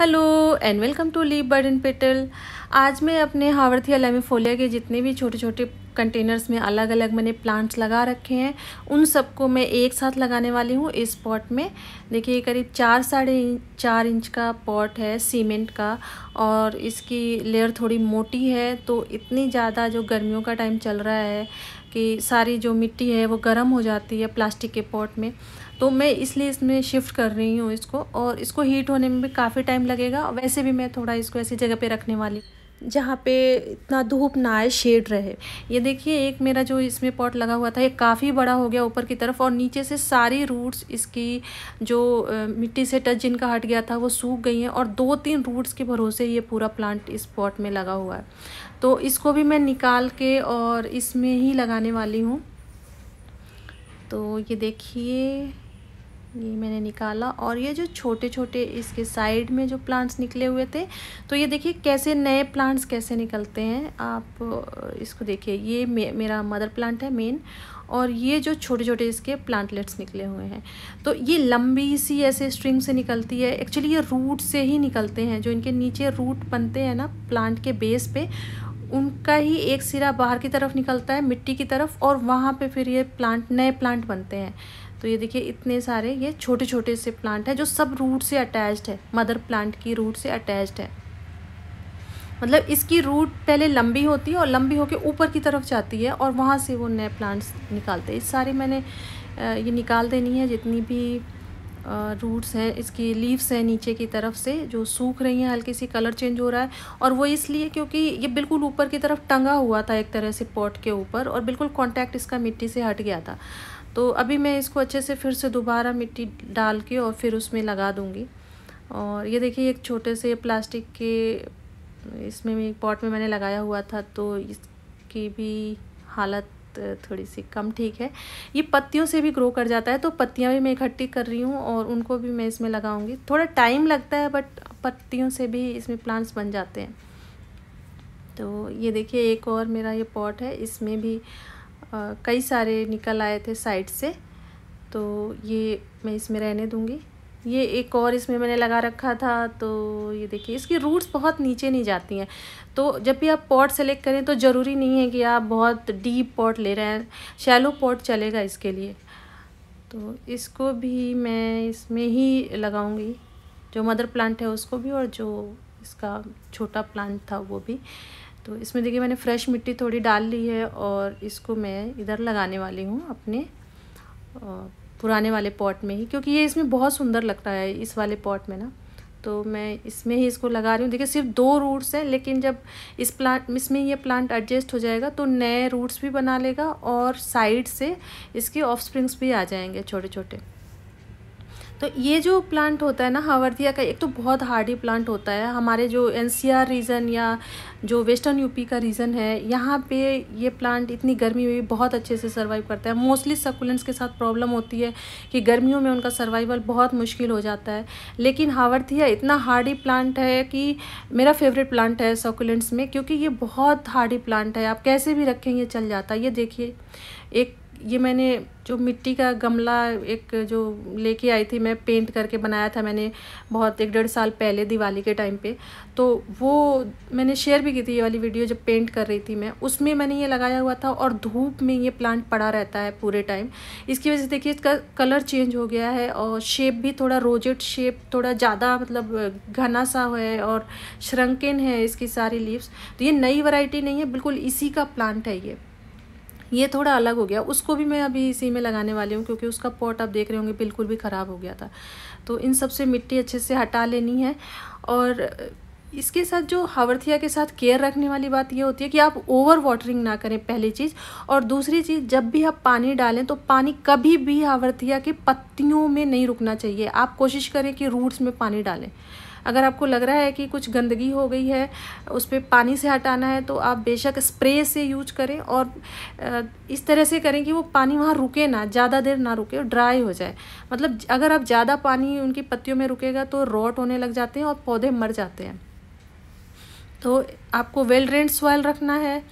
hello and welcome to leap bird and petal आज मैं अपने हावर्थिया लेमिफोलिया के जितने भी छोटे छोटे कंटेनर्स में अलग अलग मैंने प्लांट्स लगा रखे हैं उन सबको मैं एक साथ लगाने वाली हूँ इस पॉट में देखिए करीब चार साढ़े चार इंच का पॉट है सीमेंट का और इसकी लेयर थोड़ी मोटी है तो इतनी ज़्यादा जो गर्मियों का टाइम चल रहा है कि सारी जो मिट्टी है वो गर्म हो जाती है प्लास्टिक के पॉट में तो मैं इसलिए इसमें शिफ्ट कर रही हूँ इसको और इसको हीट होने में भी काफ़ी टाइम लगेगा वैसे भी मैं थोड़ा इसको ऐसी जगह पे रखने वाली जहाँ पे इतना धूप ना आए शेड रहे ये देखिए एक मेरा जो इसमें पॉट लगा हुआ था ये काफ़ी बड़ा हो गया ऊपर की तरफ और नीचे से सारी रूट्स इसकी जो मिट्टी से टच जिनका हट गया था वो सूख गई हैं और दो तीन रूट्स के भरोसे ये पूरा प्लांट इस पॉट में लगा हुआ है तो इसको भी मैं निकाल के और इसमें ही लगाने वाली हूँ तो ये देखिए ये मैंने निकाला और ये जो छोटे छोटे इसके साइड में जो प्लांट्स निकले हुए थे तो ये देखिए कैसे नए प्लांट्स कैसे निकलते हैं आप इसको देखिए ये मे, मेरा मदर प्लांट है मेन और ये जो छोटे छोटे इसके प्लांटलेट्स निकले हुए हैं तो ये लंबी सी ऐसे स्ट्रिंग से निकलती है एक्चुअली ये रूट से ही निकलते हैं जो इनके नीचे रूट बनते हैं ना प्लांट के बेस पे उनका ही एक सिरा बाहर की तरफ निकलता है मिट्टी की तरफ और वहाँ पे फिर ये प्लांट नए प्लांट बनते हैं तो ये देखिए इतने सारे ये छोटे छोटे से प्लांट हैं जो सब रूट से अटैच्ड है मदर प्लांट की रूट से अटैच्ड है मतलब इसकी रूट पहले लंबी होती है और लंबी होकर ऊपर की तरफ जाती है और वहाँ से वो नए प्लांट्स निकालते हैं सारे मैंने ये निकाल देनी है जितनी भी रूट्स हैं इसकी लीव्स हैं नीचे की तरफ से जो सूख रही हैं हल्की सी कलर चेंज हो रहा है और वो इसलिए क्योंकि ये बिल्कुल ऊपर की तरफ टंगा हुआ था एक तरह से पॉट के ऊपर और बिल्कुल कांटेक्ट इसका मिट्टी से हट गया था तो अभी मैं इसको अच्छे से फिर से दोबारा मिट्टी डाल के और फिर उसमें लगा दूँगी और ये देखिए एक छोटे से प्लास्टिक के इसमें भी पॉट में मैंने लगाया हुआ था तो इसकी भी हालत थोड़ी सी कम ठीक है ये पत्तियों से भी ग्रो कर जाता है तो पत्तियाँ भी मैं इकट्ठी कर रही हूँ और उनको भी मैं इसमें लगाऊंगी थोड़ा टाइम लगता है बट पत्तियों से भी इसमें प्लांट्स बन जाते हैं तो ये देखिए एक और मेरा ये पॉट है इसमें भी कई सारे निकल आए थे साइड से तो ये मैं इसमें रहने दूंगी ये एक और इसमें मैंने लगा रखा था तो ये देखिए इसकी रूट्स बहुत नीचे नहीं जाती हैं तो जब भी आप पॉट सेलेक्ट करें तो ज़रूरी नहीं है कि आप बहुत डीप पॉट ले रहे हैं शैलो पॉट चलेगा इसके लिए तो इसको भी मैं इसमें ही लगाऊंगी जो मदर प्लांट है उसको भी और जो इसका छोटा प्लांट था वो भी तो इसमें देखिए मैंने फ्रेश मिट्टी थोड़ी डाल ली है और इसको मैं इधर लगाने वाली हूँ अपने पुराने वाले पॉट में ही क्योंकि ये इसमें बहुत सुंदर लग रहा है इस वाले पॉट में ना तो मैं इसमें ही इसको लगा रही हूँ देखिए सिर्फ दो रूट्स हैं लेकिन जब इस प्लांट इसमें ये प्लांट एडजस्ट हो जाएगा तो नए रूट्स भी बना लेगा और साइड से इसके ऑफ भी आ जाएंगे छोटे छोटे तो ये जो प्लांट होता है ना हावर्दिया का एक तो बहुत हार्डी प्लांट होता है हमारे जो एनसीआर रीजन या जो वेस्टर्न यूपी का रीजन है यहाँ पे ये प्लांट इतनी गर्मी में भी बहुत अच्छे से सर्वाइव करता है मोस्टली सकुलेंट्स के साथ प्रॉब्लम होती है कि गर्मियों में उनका सर्वाइवल बहुत मुश्किल हो जाता है लेकिन हावर्थिया इतना हार्डी प्लांट है कि मेरा फेवरेट प्लांट है सकुलेंट्स में क्योंकि ये बहुत हार्डी प्लांट है आप कैसे भी रखें ये चल जाता है ये देखिए एक ये मैंने जो मिट्टी का गमला एक जो लेके आई थी मैं पेंट करके बनाया था मैंने बहुत एक डेढ़ साल पहले दिवाली के टाइम पे तो वो मैंने शेयर भी की थी ये वाली वीडियो जब पेंट कर रही थी मैं उसमें मैंने ये लगाया हुआ था और धूप में ये प्लांट पड़ा रहता है पूरे टाइम इसकी वजह से देखिए इसका कलर चेंज हो गया है और शेप भी थोड़ा रोजेट शेप थोड़ा ज़्यादा मतलब घना सा है और श्रंकिन है इसकी सारी लीव्स तो ये नई वराइटी नहीं है बिल्कुल इसी का प्लांट है ये ये थोड़ा अलग हो गया उसको भी मैं अभी इसी में लगाने वाली हूँ क्योंकि उसका पॉट आप देख रहे होंगे बिल्कुल भी ख़राब हो गया था तो इन सब से मिट्टी अच्छे से हटा लेनी है और इसके साथ जो हावर्थिया के साथ केयर रखने वाली बात ये होती है कि आप ओवर वाटरिंग ना करें पहली चीज़ और दूसरी चीज़ जब भी आप पानी डालें तो पानी कभी भी हावर्थिया के पत्तियों में नहीं रुकना चाहिए आप कोशिश करें कि रूट्स में पानी डालें अगर आपको लग रहा है कि कुछ गंदगी हो गई है उस पर पानी से हटाना है तो आप बेशक स्प्रे से यूज करें और इस तरह से करें कि वो पानी वहाँ रुके ना ज़्यादा देर ना रुके और ड्राई हो जाए मतलब अगर आप ज़्यादा पानी उनकी पत्तियों में रुकेगा तो रॉट होने लग जाते हैं और पौधे मर जाते हैं तो आपको वेल ड्रेन सॉयल रखना है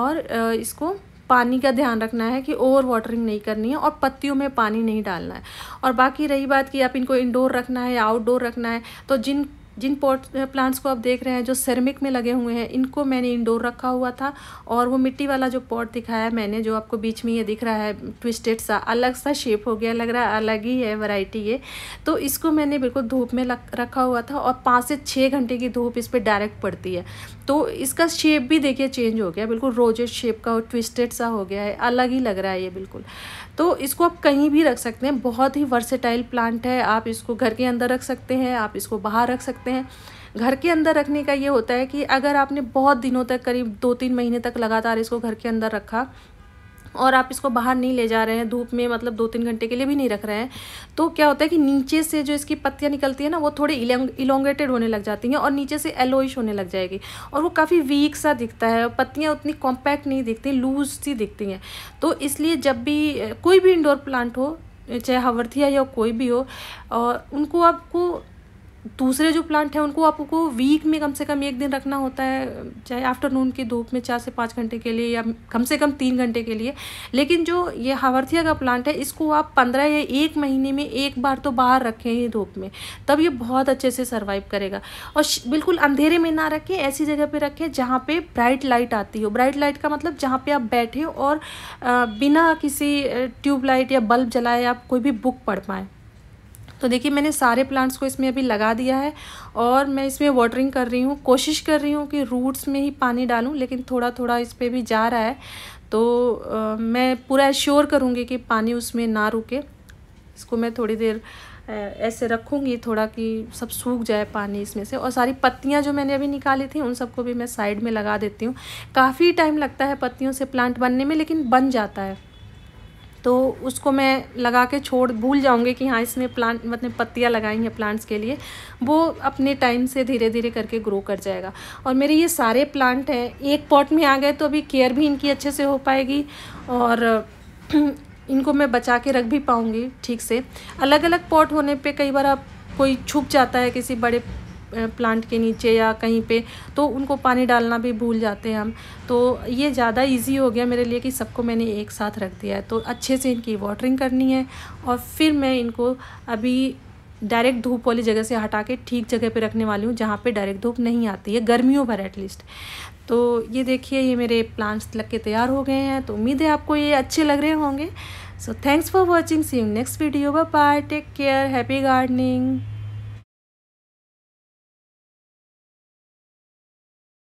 और इसको पानी का ध्यान रखना है कि ओवर वाटरिंग नहीं करनी है और पत्तियों में पानी नहीं डालना है और बाकी रही बात कि आप इनको इंडोर रखना है या आउटडोर रखना है तो जिन जिन पॉट प्लांट्स को आप देख रहे हैं जो सेरेमिक में लगे हुए हैं इनको मैंने इंडोर रखा हुआ था और वो मिट्टी वाला जो पॉट दिखाया मैंने जो आपको बीच में ये दिख रहा है ट्विस्टेड सा अलग सा शेप हो गया लग रहा है अलग ही है वैरायटी ये तो इसको मैंने बिल्कुल धूप में लग, रखा हुआ था और पाँच से छः घंटे की धूप इस पर डायरेक्ट पड़ती है तो इसका शेप भी देखिए चेंज हो गया बिल्कुल रोजेड शेप का और ट्विस्टेड सा हो गया है अलग ही लग रहा है ये बिल्कुल तो इसको आप कहीं भी रख सकते हैं बहुत ही वर्सेटाइल प्लांट है आप इसको घर के अंदर रख सकते हैं आप इसको बाहर रख सकते सकते हैं घर के अंदर रखने का ये होता है कि अगर आपने बहुत दिनों तक करीब दो तीन महीने तक लगातार इसको घर के अंदर रखा और आप इसको बाहर नहीं ले जा रहे हैं धूप में मतलब दो तीन घंटे के लिए भी नहीं रख रहे हैं तो क्या होता है कि नीचे से जो इसकी पत्तियाँ निकलती है ना वो थोड़े इलोंगेटेड होने लग जाती हैं और नीचे से एलोइश होने लग जाएगी और वो काफ़ी वीक सा दिखता है पत्तियाँ उतनी कॉम्पैक्ट नहीं दिखती लूज सी दिखती हैं तो इसलिए जब भी कोई भी इंडोर प्लांट हो चाहे हवर्थिया या कोई भी हो और उनको आपको दूसरे जो प्लांट हैं उनको आपको वीक में कम से कम एक दिन रखना होता है चाहे आफ्टरनून की धूप में चार से पाँच घंटे के लिए या कम से कम तीन घंटे के लिए लेकिन जो ये हावर्थिया का प्लांट है इसको आप पंद्रह या एक महीने में एक बार तो बाहर रखें ही धूप में तब ये बहुत अच्छे से सर्वाइव करेगा और बिल्कुल अंधेरे में ना रखें ऐसी जगह पर रखें जहाँ पर ब्राइट लाइट आती हो ब्राइट लाइट का मतलब जहाँ पर आप बैठे और बिना किसी ट्यूबलाइट या बल्ब जलाए आप कोई भी बुक पढ़ पाएँ तो देखिए मैंने सारे प्लांट्स को इसमें अभी लगा दिया है और मैं इसमें वाटरिंग कर रही हूँ कोशिश कर रही हूँ कि रूट्स में ही पानी डालूँ लेकिन थोड़ा थोड़ा इस पर भी जा रहा है तो आ, मैं पूरा एश्योर करूँगी कि पानी उसमें ना रुके इसको मैं थोड़ी देर ऐसे रखूँगी थोड़ा कि सब सूख जाए पानी इसमें से और सारी पत्तियाँ जो मैंने अभी निकाली थी उन सबको भी मैं साइड में लगा देती हूँ काफ़ी टाइम लगता है पत्तियों से प्लांट बनने में लेकिन बन जाता है तो उसको मैं लगा के छोड़ भूल जाऊँगी कि हाँ इसमें प्लांट मतलब पत्तियाँ लगाई हैं प्लांट्स के लिए वो अपने टाइम से धीरे धीरे करके ग्रो कर जाएगा और मेरे ये सारे प्लांट हैं एक पॉट में आ गए तो अभी केयर भी इनकी अच्छे से हो पाएगी और इनको मैं बचा के रख भी पाऊँगी ठीक से अलग अलग पॉट होने पर कई बार आप कोई छुप जाता है किसी बड़े प्लांट के नीचे या कहीं पे तो उनको पानी डालना भी भूल जाते हैं हम तो ये ज़्यादा इजी हो गया मेरे लिए कि सबको मैंने एक साथ रख दिया है तो अच्छे से इनकी वाटरिंग करनी है और फिर मैं इनको अभी डायरेक्ट धूप वाली जगह से हटा के ठीक जगह पे रखने वाली हूँ जहाँ पे डायरेक्ट धूप नहीं आती है गर्मियों भर एटलीस्ट तो ये देखिए ये मेरे प्लांट्स लग के तैयार हो गए हैं तो उम्मीद है आपको ये अच्छे लग रहे होंगे so thanks for watching see next video bye take care happy gardening